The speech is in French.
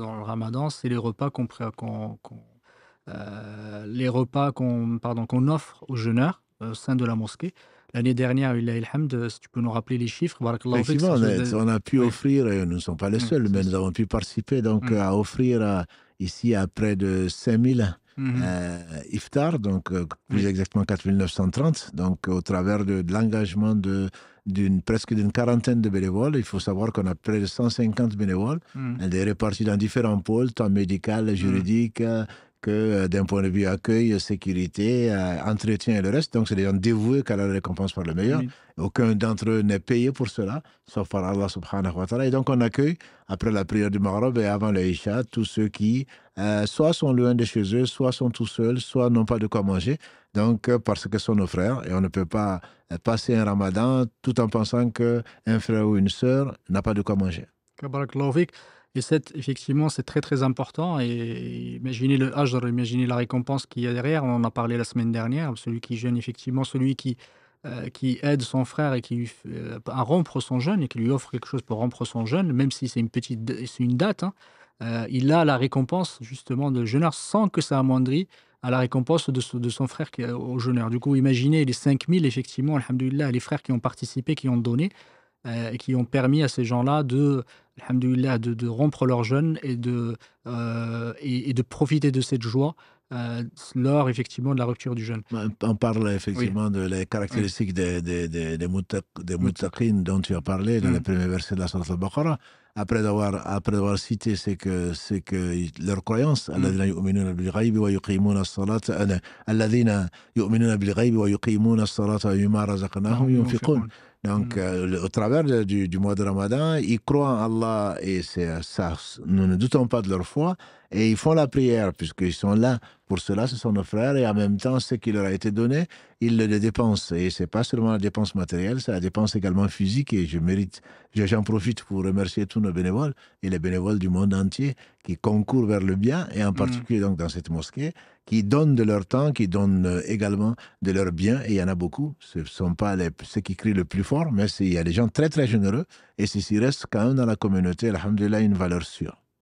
dans le ramadan, c'est les repas qu'on euh, les repas qu'on pardon qu'on offre aux jeûneurs euh, au sein de la mosquée. L'année dernière, il a Hamd, euh, si tu peux nous rappeler les chiffres. on a, pu offrir offrir, nous ne sommes pas les mmh. seuls, mais nous avons pu participer donc mmh. à offrir à ici à près de 5000 000 mhm. Euh, Iftar, donc euh, plus exactement exactement 4930. Donc, au travers de, l'engagement de d'une presque d'une quarantaine de bénévoles, il faut savoir qu'on a près de 150 bénévoles, mmh. est répartis dans différents pôles, tant médical, mhm. juridique, euh, que euh, d'un point de vue accueil, sécurité, euh, entretien et le reste. Donc, c'est des gens dévoués qu'à la récompense par le meilleur. Aucun d'entre eux n'est payé pour cela, sauf par Allah subhanahu wa ta'ala. Et donc, on accueille, après la prière du Maghreb et avant le Isha, tous ceux qui, euh, soit sont loin de chez eux, soit sont tout seuls, soit n'ont pas de quoi manger. Donc, parce que ce sont nos frères, et on ne peut pas passer un ramadan tout en pensant qu'un frère ou une sœur n'a pas de quoi manger. Et c'est effectivement, c'est très très important. Et imaginez le Hajar, imaginez la récompense qu'il y a derrière. On en a parlé la semaine dernière. Celui qui jeûne, effectivement, celui qui, euh, qui aide son frère et qui euh, à rompre son jeûne et qui lui offre quelque chose pour rompre son jeûne, même si c'est une petite, c'est une date. Hein, euh, il a la récompense justement de jeûneur sans que ça amoindrit à la récompense de, de son frère qui, au jeûneur. Du coup, imaginez les 5000, effectivement, les frères qui ont participé, qui ont donné, et qui ont permis à ces gens-là de alhamdoulilah, de, de rompre leur jeûne et de, euh, et, et, de profiter de cette joie euh, lors effectivement de la rupture du jeûne. Bah, on parle effectivement de les caractéristiques des, des, des, des, dont tu as parlé dans le mm. premier verset de la Sourate al-Baqarah. Après avoir, après avoir cité c'est que, c'est que leur croyance, mm. Donc, mm. euh, au travers du, mois de Ramadan, ils croient en Allah et euh, ça, nous ne doutons pas de leur foi. Et ils font la prière, puisqu'ils sont là. Pour cela, ce sont nos frères. Et en même temps, ce qui leur a été donné, ils le dépensent. Et ce n'est pas seulement la dépense matérielle, c'est la dépense également physique. Et je mérite, j'en profite pour remercier tous nos bénévoles et les bénévoles du monde entier qui concourent vers le bien, et en mm. particulier donc dans cette mosquée, qui donnent de leur temps, qui donnent euh, également de leur bien, et il y en a beaucoup. Ce ne sont pas les, ceux qui crient le plus fort, mais il y a des gens très très généreux, et s'ils reste quand même dans la communauté, alhamdulillah, une valeur sûre.